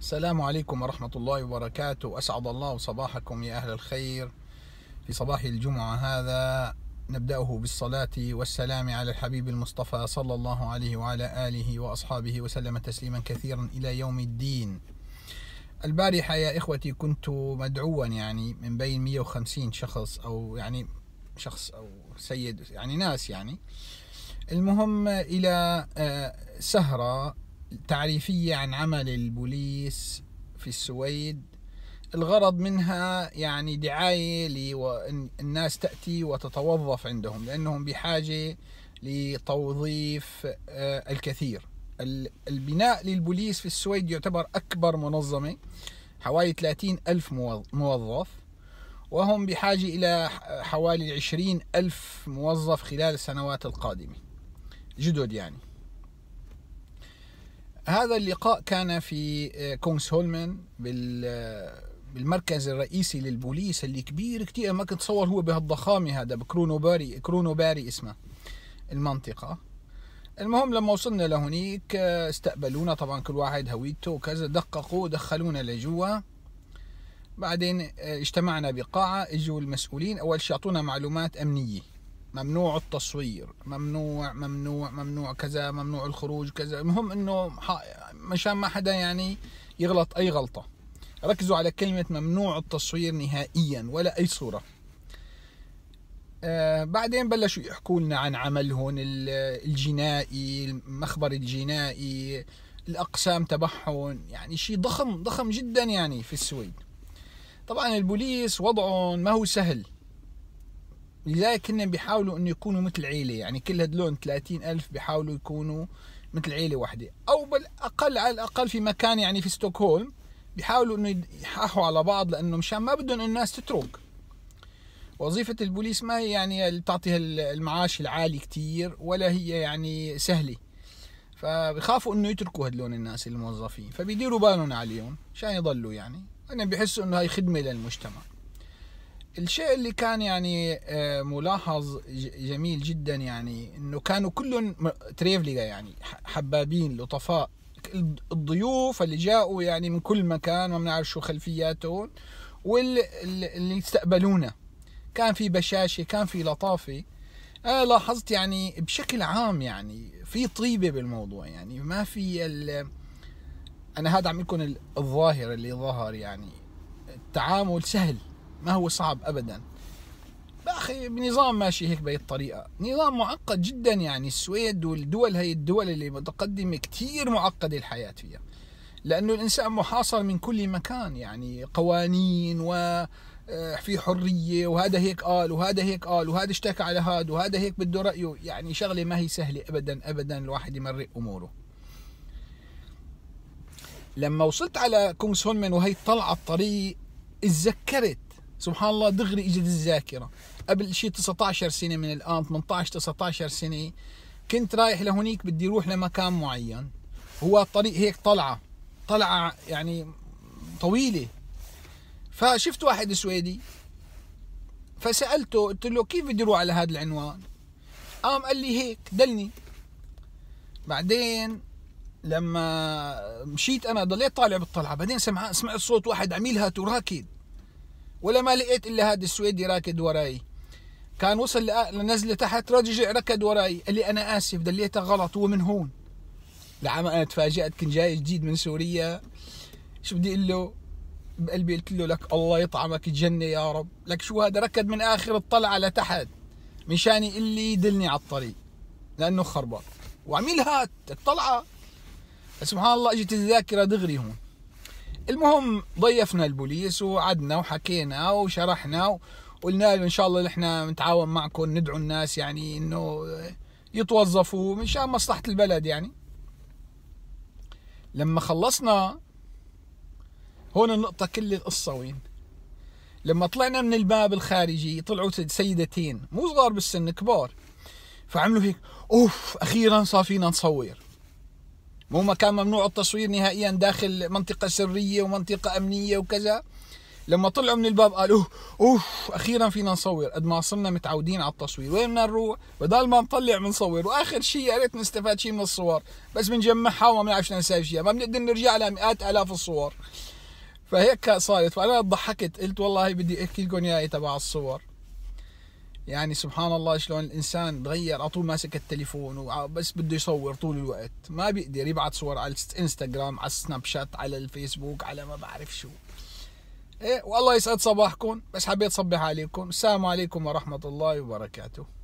السلام عليكم ورحمة الله وبركاته أسعد الله صباحكم يا أهل الخير في صباح الجمعة هذا نبدأه بالصلاة والسلام على الحبيب المصطفى صلى الله عليه وعلى آله وأصحابه وسلم تسليما كثيرا إلى يوم الدين البارحة يا إخوتي كنت مدعوا يعني من بين 150 شخص أو يعني شخص أو سيد يعني ناس يعني المهم إلى آه، سهرة تعريفية عن عمل البوليس في السويد الغرض منها يعني دعاية للناس تأتي وتتوظف عندهم لأنهم بحاجة لتوظيف آه، الكثير البناء للبوليس في السويد يعتبر أكبر منظمة حوالي 30 ألف موظف وهم بحاجة إلى حوالي 20 ألف موظف خلال السنوات القادمة جدد يعني هذا اللقاء كان في آه، كونغس هولمن آه، بالمركز الرئيسي للبوليس اللي كبير كتير ما كنت تصور هو بهالضخامة هذا بكرونو باري كرونو باري اسمه المنطقة المهم لما وصلنا لهنيك آه، استقبلونا طبعا كل واحد هويته وكذا دققوا دخلونا لجوا بعدين اجتمعنا بقاعة اجوا المسؤولين اول شيء اعطونا معلومات امنية ممنوع التصوير ممنوع ممنوع ممنوع كذا ممنوع الخروج كذا المهم انه مشان ما حدا يعني يغلط اي غلطه ركزوا على كلمه ممنوع التصوير نهائيا ولا اي صوره آه بعدين بلشوا يحكوا لنا عن عملهم الجنائي المخبر الجنائي الاقسام تبعهم يعني شيء ضخم ضخم جدا يعني في السويد طبعا البوليس وضعهم ما هو سهل لذلك هن بيحاولوا انه يكونوا مثل عيله يعني كل هدلون 30 الف بيحاولوا يكونوا مثل عيله واحده او بالاقل على الاقل في مكان يعني في ستوكهولم بيحاولوا انه يحاحوا على بعض لانه مشان ما بدهم الناس تترك وظيفة البوليس ما هي يعني اللي بتعطيها المعاش العالي كتير ولا هي يعني سهلة فبخافوا انه يتركوا هدلون الناس الموظفين فبيديروا بالهم عليهم عشان يضلوا يعني انا بحسوا انه هاي خدمة للمجتمع الشيء اللي كان يعني آه، ملاحظ جميل جدا يعني انه كانوا كلهم تريفليغا يعني حبابين لطفاء الضيوف اللي جاءوا يعني من كل مكان ما بنعرف شو خلفياتهم واللي استقبلونا كان في بشاشه كان في لطافه انا لاحظت يعني بشكل عام يعني في طيبه بالموضوع يعني ما في ال... انا هذا عم لكم الظاهر اللي ظهر يعني التعامل سهل ما هو صعب أبدا أخي بنظام ماشي هيك بهي الطريقة نظام معقد جدا يعني السويد والدول هي الدول اللي متقدمة كثير معقدة الحياة فيها لأنه الإنسان محاصر من كل مكان يعني قوانين و آه، في حرية وهذا هيك قال وهذا هيك قال وهذا اشتكى على هذا وهذا هيك بده رأيه يعني شغلة ما هي سهلة أبدا أبدا الواحد يمرق أموره لما وصلت على هونمن وهي طلعة الطريق اتذكرت سبحان الله دغري اجت الذاكره قبل شيء 19 سنه من الان 18 19 سنه كنت رايح لهونيك بدي اروح لمكان معين هو الطريق هيك طلعه طلعه يعني طويله فشفت واحد سويدي فسالته قلت له كيف بدي اروح على هذا العنوان قام قال لي هيك دلني بعدين لما مشيت انا ضليت طالع بالطلعه بعدين سمعت سمعت صوت واحد عميل يلهت وراكد ولا ما لقيت الا هذا السويدي راكد وراي كان وصل لنزله تحت رجع ركد وراي قال لي انا اسف دليته غلط هو من هون لعما انا تفاجات كنت جاي جديد من سوريا شو بدي اقول له بقلبي قلت له لك الله يطعمك الجنه يا رب لك شو هذا ركد من اخر الطلعه لتحت مشان يقول لي دلني على الطريق لانه خربط وعميل هات الطلعه سبحان الله اجت الذاكره دغري هون المهم ضيفنا البوليس وقعدنا وحكينا وشرحنا وقلنا له ان شاء الله نحن نتعاون معكم ندعو الناس يعني انه يتوظفوا من شان مصلحه البلد يعني لما خلصنا هون النقطه كل القصه وين لما طلعنا من الباب الخارجي طلعوا سيدتين مو صغار بالسن كبار فعملوا هيك اوف اخيرا صار فينا نصور هم كان ممنوع التصوير نهائيا داخل منطقة سرية ومنطقة أمنية وكذا لما طلعوا من الباب قالوا اوف اخيرا فينا نصور قد ما صرنا متعودين على التصوير وين بدنا نروح بدل ما نطلع بنصور واخر شيء يا ريت نستفاد شيء من الصور بس بنجمعها وما بنعرف شو نسوي فيها ما بنقدر نرجع لمئات الاف الصور فهيك صارت فانا ضحكت قلت والله بدي احكي لكم اياها تبع الصور يعني سبحان الله شلون الانسان تغير على طول ماسك التليفون وبس بده يصور طول الوقت ما بيقدر يبعث صور على الانستغرام على السناب شات على الفيسبوك على ما بعرف شو ايه والله يسعد صباحكم بس حبيت صبح عليكم السلام عليكم ورحمه الله وبركاته